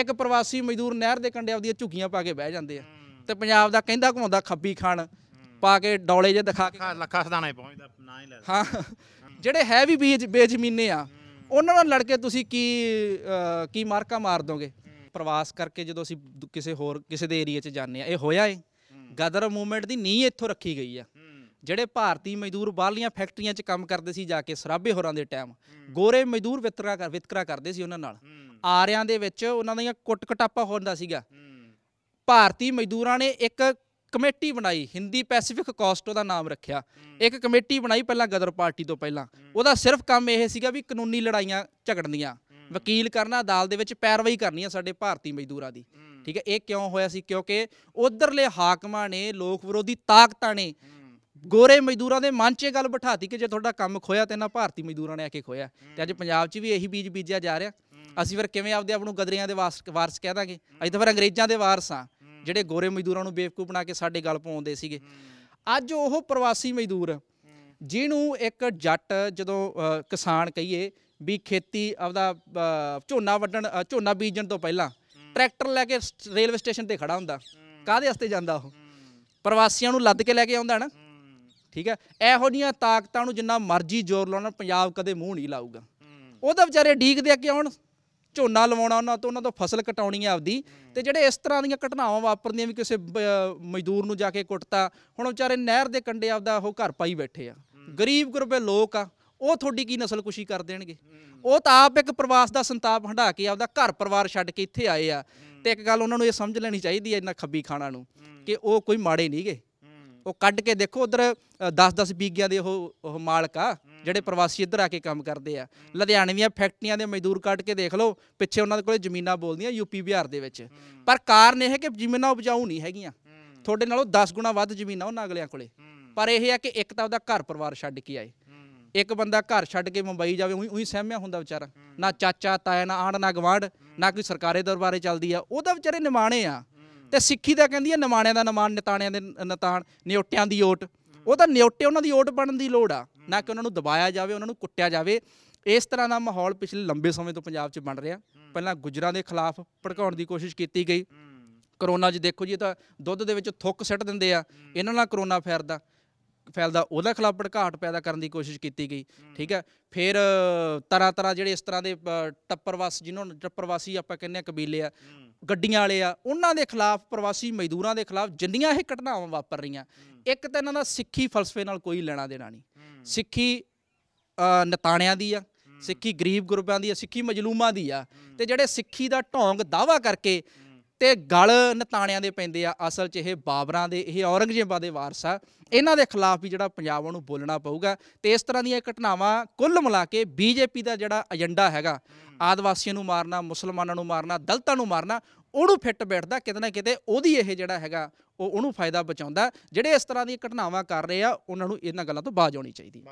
ਇੱਕ ਪ੍ਰਵਾਸੀ ਮਜ਼ਦੂਰ ਨਹਿਰ ਦੇ ਕੰਢੇ ਆਪਦੀਆਂ ਝੁਕੀਆਂ ਪਾ ਕੇ ਬਹਿ ਜਾਂਦੇ ਆ ਤੇ ਪੰਜਾਬ ਦਾ ਕਹਿੰਦਾ ਘੁਮਾਉਂਦਾ ਖੱਬੀ ਖਾਨ ਪਾ ਕੇ ਡੌਲੇ ਜੇ ਦਿਖਾ ਕੇ ਲੱਖਾ ਸਦਾਣਾ ਪਹੁੰਚਦਾ ਨਾ ਹੀ ਲੈ ਹਾਂ ਜਿਹੜੇ ਹੈ ਵੀ ਬੀਜ ਬੇਜ਼ਮੀਨੇ ਆ ਉਹਨਾਂ ਨਾਲ ਲੜ ਕੇ ਤੁਸੀਂ ਕੀ ਕੀ ਮਾਰਕਾ ਮਾਰ ਦੋਗੇ ਪ੍ਰਵਾਸ ਕਰਕੇ ਜਦੋਂ ਅਸੀਂ ਕਿਸੇ ਹੋਰ ਕਿਸੇ ਦੇ ਏਰੀਆ 'ਚ ਜਾਂਦੇ ਆ ਇਹ ਹੋਇਆ ਏ ਗਦਰ ਮੂਵਮੈਂਟ ਦੀ ਨੀਂਹ ਇੱਥੋਂ ਰੱਖੀ ਗਈ ਆ ਜਿਹੜੇ ਭਾਰਤੀ ਮਜ਼ਦੂਰ ਬਾਹਲੀਆਂ ਫੈਕਟਰੀਆਂ 'ਚ ਕੰਮ ਕਰਦੇ ਸੀ ਜਾ ਕੇ ਸਰਾਬੇ ਹੋਰਾਂ ਦੇ ਟਾਈਮ ਗੋਰੇ ਮਜ਼ਦੂਰ ਵਿਤਕਰਾ ਵਿਤਕਰਾ ਕਰਦੇ ਸੀ ਉਹਨਾਂ ਨਾਲ ਆਰਿਆਂ ਦੇ ਵਿੱਚ ਉਹਨਾਂ ਦੀਆਂ ਕੁੱਟ ਕਟਾਪਾ ਹੁੰਦਾ ਸੀਗਾ ਭਾਰਤੀ ਮਜ਼ਦੂਰਾਂ ਨੇ ਇੱਕ ਕਮੇਟੀ ਬਣਾਈ ਹਿੰਦੀ ਪੈਸੀਫਿਕ ਕੋਸਟ ਉਹਦਾ ਨਾਮ ਰੱਖਿਆ ਇੱਕ ਕਮੇਟੀ ਬਣਾਈ ਪਹਿਲਾਂ ਗਦਰ ਪਾਰਟੀ ਤੋਂ ਪਹਿਲਾਂ ਉਹਦਾ ਸਿਰਫ ਕੰਮ ਇਹ ਸੀਗਾ ਵੀ ਕਾਨੂੰਨੀ ਲੜਾਈਆਂ ਝਗੜਨੀਆਂ ਵਕੀਲ ਕਰਨਾ ਅਦਾਲਤ ਦੇ ਵਿੱਚ ਪੈਰਵਾਈ ਕਰਨੀ ਆ ਸਾਡੇ ਭਾਰਤੀ ਮਜ਼ਦੂਰਾਂ ਦੀ ਠੀਕ ਹੈ ਇਹ ਕਿਉਂ ਹੋਇਆ ਸੀ ਕਿਉਂਕਿ ਉਧਰਲੇ ਹਾਕਮਾਂ ਨੇ ਲੋਕ ਵਿਰੋਧੀ ਤਾਕਤਾਂ ਨੇ ਗੋਰੇ ਮਜ਼ਦੂਰਾਂ ਦੇ ਮਨ 'ਚ ਇਹ ਗੱਲ ਬਿਠਾਤੀ ਕਿ ਜੇ ਤੁਹਾਡਾ ਕੰਮ ਖੋਇਆ ਤੇ ਇਹਨਾਂ ਭਾਰਤੀ ਮਜ਼ਦੂਰਾਂ ਨੇ ਆ ਕੇ ਖੋਇਆ ਤੇ ਅੱਜ ਪੰਜਾਬ 'ਚ ਵੀ ਇਹੀ ਬੀਜ ਬੀਜਿਆ ਜਾ ਰਿਹਾ ਅਸੀਂ ਫਿਰ ਕਿਵੇਂ ਆਪਦੇ ਆਪ ਨੂੰ ਗਦਰਿਆਂ ਦੇ ਵਾਰਸ ਕਹਿ ਦਾਂਗੇ ਅਸੀਂ ਤਾਂ ਫਿਰ ਅੰਗਰੇਜ਼ਾਂ ਦੇ ਵਾਰਸ ਆ ਜਿਹੜੇ ਗੋਰੇ ਮਜ਼ਦੂਰਾਂ ਨੂੰ ਬੇਵਕੂਫ ਬਣਾ ਕੇ ਸਾਡੇ ਗਲ ਪਾਉਂਦੇ ਸੀਗੇ ਅੱਜ ਉਹ ਪ੍ਰਵਾਸੀ ਮਜ਼ਦੂਰ ਜਿਹਨੂੰ ਇੱਕ ਜੱਟ ਜਦੋਂ ਕਿਸਾਨ ਕਹੀਏ ਵੀ ਖੇਤੀ ਆਪਦਾ ਝੋਨਾ ਵੱਢਣ ਝੋਨਾ ਬੀਜਣ ਤੋਂ ਪਹਿਲਾਂ ਟਰੈਕਟਰ ਲੈ ਕੇ ਰੇਲਵੇ ਸਟੇਸ਼ਨ ਤੇ ਖੜਾ ਹੁੰਦਾ ਕਾਦੇ ਵਾਸਤੇ ਜਾਂਦਾ ਉਹ ਪ੍ਰਵਾਸੀਆਂ ਨੂੰ ਲੱਦ ਕੇ ਲੈ ਕੇ ਆਉਂਦਾ ਨਾ ਠੀਕ ਹੈ ਇਹੋ ਜੀਆਂ ਤਾਕਤਾਂ ਨੂੰ ਜਿੰਨਾ ਮਰਜ਼ੀ ਜ਼ੋਰ ਲਾਉਣਾ ਪੰਜਾਬ ਕਦੇ ਮੂੰਹ ਨਹੀਂ ਲਾਊਗਾ ਉਹਦਾ ਵਿਚਾਰੇ ਡੀਕ ਦੇ ਅੱਗੇ ਆਉਣ ਝੋਨਾ ਲਵਾਉਣਾ ਉਹਨਾਂ ਤੋਂ ਉਹਨਾਂ ਤੋਂ ਫਸਲ ਕਟਾਉਣੀ ਹੈ ਆਪਦੀ ਤੇ ਜਿਹੜੇ ਇਸ ਤਰ੍ਹਾਂ ਦੀਆਂ ਘਟਨਾਵਾਂ ਵਾਪਰਦੀਆਂ ਵੀ ਕਿਸੇ ਮਜ਼ਦੂਰ ਨੂੰ ਜਾ ਕੇ ਕੁੱਟਤਾ ਹੁਣ ਵਿਚਾਰੇ ਨਹਿਰ ਦੇ ਕੰਢੇ ਆਪਦਾ ਉਹ ਘਰ ਪਾਈ ਬੈਠੇ ਆ ਗਰੀਬ ਗੁਰਬੇ ਲੋਕ ਆ ਉਹ ਤੁਹਾਡੀ ਕੀ ਨਸਲ ਕੁਸ਼ੀ ਕਰ ਦੇਣਗੇ ਉਹ ਤਾਂ ਆਪ ਇੱਕ ਪ੍ਰਵਾਸ ਦਾ ਸੰਤਾਪ ਹੰਡਾ ਕੇ ਆਪਦਾ ਘਰ ਪਰਿਵਾਰ ਛੱਡ ਕੇ ਇੱਥੇ ਆਏ ਆ ਤੇ ਇੱਕ ਗੱਲ ਉਹਨਾਂ ਨੂੰ ਇਹ ਸਮਝ ਲੈਣੀ ਚਾਹੀਦੀ ਹੈ ਇਹਨਾਂ ਖੱਬੀ ਖਾਣਾ ਨੂੰ ਕਿ ਉਹ ਕੋਈ ਮਾੜੇ ਨਹੀਂਗੇ ਉਹ ਕੱਢ ਕੇ ਦੇਖੋ ਉਧਰ 10-10 ਬੀਗਿਆਂ ਦੇ ਉਹ ਮਾਲਕ ਆ ਜਿਹੜੇ ਪ੍ਰਵਾਸੀ ਇੱਧਰ ਆ ਕੇ ਕੰਮ ਕਰਦੇ ਆ ਲੁਧਿਆਣੇ ਦੀਆਂ ਫੈਕਟਰੀਆਂ ਦੇ ਮਜ਼ਦੂਰ ਕੱਢ ਕੇ ਦੇਖ ਲਓ ਪਿੱਛੇ ਉਹਨਾਂ ਦੇ ਕੋਲੇ ਜ਼ਮੀਨਾਂ ਬੋਲਦੀਆਂ ਯੂਪੀ ਬਿਹਾਰ ਦੇ ਵਿੱਚ ਪਰ ਕਾਰਨ ਇਹ ਹੈ ਕਿ ਜ਼ਮੀਨਾਂ ਉਪਜਾਊ ਨਹੀਂ ਹੈਗੀਆਂ ਤੁਹਾਡੇ ਨਾਲੋਂ 10 ਗੁਣਾ ਵੱਧ ਜ਼ਮੀਨਾਂ ਉਹਨਾਂ ਅਗਲਿਆਂ ਕੋਲੇ ਪਰ ਇਹ ਹੈ ਕਿ ਇੱਕ ਤਾਂ ਉਹਦਾ ਘਰ ਪਰਿਵਾਰ ਛੱਡ ਕੇ ਆਏ ਇੱਕ ਬੰਦਾ ਘਰ ਛੱਡ ਕੇ ਮੁੰਬਈ ਜਾਵੇ ਉਹੀ ਉਹੀ ਸਹਿਮਿਆ ਹੁੰਦਾ ਵਿਚਾਰਾ ਨਾ ਚਾਚਾ ਤਾਇਆ ਨਾ ਆਂਡ ਨਾ ਗਵਾਂਡ ਨਾ ਕੋਈ ਸਰਕਾਰੀ ਦਰਬਾਰੇ ਚੱਲਦੀ ਆ ਉਹਦਾ ਵਿਚਾਰੇ ਨਿਮਾਣੇ ਆ ਤੇ ਸਿੱਖੀ ਦਾ ਕਹਿੰਦੀ ਆ ਨਿਮਾਣਿਆਂ ਦਾ ਨਿਮਾਣ ਨਿਤਾਣਿਆਂ ਦੇ ਨਿਤਾਣ ਨਿਓਟਿਆਂ ਦੀ ਓਟ ਉਹ ਤਾਂ ਨਿਓਟੇ ਉਹਨਾਂ ਦੀ ਓਟ ਬਣਨ ਦੀ ਲੋੜ ਆ ਨਾ ਕਿ ਉਹਨਾਂ ਨੂੰ ਦਬਾਇਆ ਜਾਵੇ ਉਹਨਾਂ ਨੂੰ ਕੁੱਟਿਆ ਜਾਵੇ ਇਸ ਤਰ੍ਹਾਂ ਦਾ ਮਾਹੌਲ ਪਿਛਲੇ ਲੰਬੇ ਸਮੇਂ ਤੋਂ ਪੰਜਾਬ 'ਚ ਬਣ ਰਿਹਾ ਪਹਿਲਾਂ ਗੁਜਰਾਂ ਦੇ ਖਿਲਾਫ ਭੜਕਾਉਣ ਦੀ ਕੋਸ਼ਿਸ਼ ਕੀਤੀ ਗਈ ਕਰੋਨਾ 'ਚ ਦੇਖੋ ਜੀ ਇਹ ਤਾਂ ਦੁੱਧ ਦੇ ਵਿੱਚ ਥੁੱਕ ਸਿੱਟ ਦਿੰਦੇ ਆ ਇਹਨਾਂ ਨਾਲ ਕਰੋਨਾ ਫੈਲਦਾ ਫੈਲਦਾ ਉਹਦਾ ਖਿਲਾਫ ਭੜਕਾਟ ਪੈਦਾ ਕਰਨ ਦੀ ਕੋਸ਼ਿਸ਼ ਕੀਤੀ ਗਈ ਠੀਕ ਹੈ ਫਿਰ ਤਰ੍ਹਾਂ ਤਰ੍ਹਾਂ ਜਿਹੜੇ ਇਸ ਤਰ੍ਹਾਂ ਦੇ ਟੱਪਰਵਾਸ ਜਿਹਨਾਂ ਨੂੰ ਟੱਪਰਵਾਸੀ ਆਪਾਂ ਕਹਿੰਦੇ ਆ ਕਬੀਲੇ ਆ ਗੱਡੀਆਂ ਵਾਲੇ ਆ ਉਹਨਾਂ ਦੇ ਖਿਲਾਫ ਪ੍ਰਵਾਸੀ ਮਜ਼ਦੂਰਾਂ ਦੇ ਖਿਲਾਫ ਜਿੰਨੀਆਂ ਇਹ ਘਟਨਾਵਾਂ ਵਾਪਰ ਰਹੀਆਂ ਇੱਕ ਤਾਂ ਇਹਨਾਂ ਦਾ ਸਿੱਖੀ ਫਲਸਫੇ ਨਾਲ ਕੋਈ ਲੈਣਾ ਦੇਣਾ ਨਹੀਂ ਸਿੱਖੀ ਨਤਾਣਿਆਂ ਦੀ ਆ ਸਿੱਖੀ ਗਰੀਬ ਗੁਰਬਾਂ ਦੀ ਆ ਸਿੱਖੀ ਮਜਲੂਮਾਂ ਦੀ ਆ ਤੇ ਜਿਹੜੇ ਸਿੱਖੀ ਦਾ ਢੋਂਗ ਦਾਵਾ ਕਰਕੇ ਤੇ ਗਲ ਨਤਾਣਿਆਂ ਦੇ ਪੈਂਦੇ ਆ ਅਸਲ 'ਚ ਇਹ ਬਾਬਰਾਂ ਦੇ ਇਹ ਔਰੰਗਜ਼ੇਬਾਂ ਦੇ ਵਾਰਸ ਆ ਇਹਨਾਂ ਦੇ ਖਿਲਾਫ ਵੀ ਜਿਹੜਾ ਪੰਜਾਬ ਨੂੰ ਬੋਲਣਾ ਪਊਗਾ ਤੇ ਇਸ ਤਰ੍ਹਾਂ ਦੀਆਂ ਘਟਨਾਵਾਂ ਕੁੱਲ ਮਿਲਾ ਕੇ ਬੀਜੇਪੀ ਦਾ ਜਿਹੜਾ ਏਜੰਡਾ ਹੈਗਾ ਆਦਿਵਾਸੀਆਂ ਨੂੰ ਮਾਰਨਾ ਮੁਸਲਮਾਨਾਂ ਨੂੰ ਮਾਰਨਾ ਦਲਤਾਂ ਨੂੰ ਮਾਰਨਾ ਉਹਨੂੰ ਫਿੱਟ ਬੈਠਦਾ ਕਿਤੇ ਨਾ ਕਿਤੇ ਉਹਦੀ ਇਹ ਜਿਹੜਾ ਹੈਗਾ ਉਹ ਉਹਨੂੰ ਫਾਇਦਾ ਬਚਾਉਂਦਾ ਜਿਹੜੇ ਇਸ ਤਰ੍ਹਾਂ ਦੀਆਂ ਘਟਨਾਵਾਂ ਕਰ ਰਹੇ ਆ ਉਹਨਾਂ ਨੂੰ ਇਹਨਾਂ ਗੱਲਾਂ ਤੋਂ ਬਾਜ ਆਉਣੀ ਚਾਹੀਦੀ